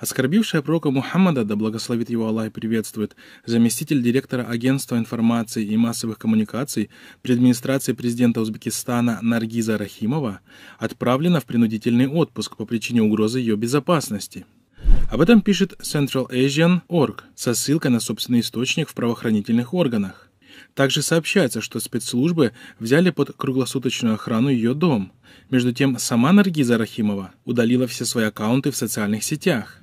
оскорбившая пророка Мухаммада, да благословит его Аллах и приветствует, заместитель директора Агентства информации и массовых коммуникаций при администрации президента Узбекистана Наргиза Рахимова отправлена в принудительный отпуск по причине угрозы ее безопасности. Об этом пишет Central Asian Org со ссылкой на собственный источник в правоохранительных органах. Также сообщается, что спецслужбы взяли под круглосуточную охрану ее дом – между тем, сама Наргиза Рахимова удалила все свои аккаунты в социальных сетях.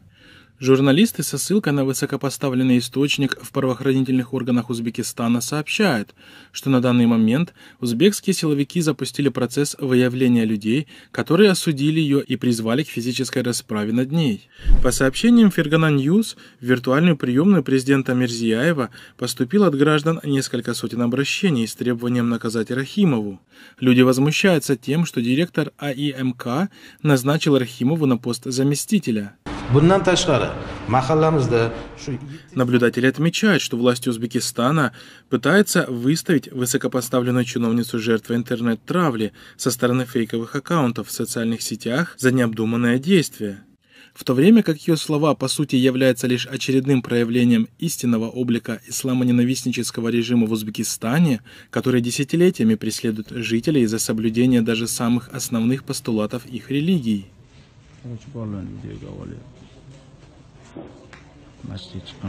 Журналисты со ссылкой на высокопоставленный источник в правоохранительных органах Узбекистана сообщают, что на данный момент узбекские силовики запустили процесс выявления людей, которые осудили ее и призвали к физической расправе над ней. По сообщениям Фергана Ньюс, в виртуальную приемную президента Мерзияева поступило от граждан несколько сотен обращений с требованием наказать Рахимову. Люди возмущаются тем, что директор АИМК назначил Рахимову на пост заместителя. Наблюдатели отмечают, что власти Узбекистана пытаются выставить высокопоставленную чиновницу жертвой интернет-травли со стороны фейковых аккаунтов в социальных сетях за необдуманное действие. В то время как ее слова по сути являются лишь очередным проявлением истинного облика исламоненавистнического режима в Узбекистане, который десятилетиями преследует жителей за соблюдение даже самых основных постулатов их религии. uch bolani videoga olyapti masjidga chiqqan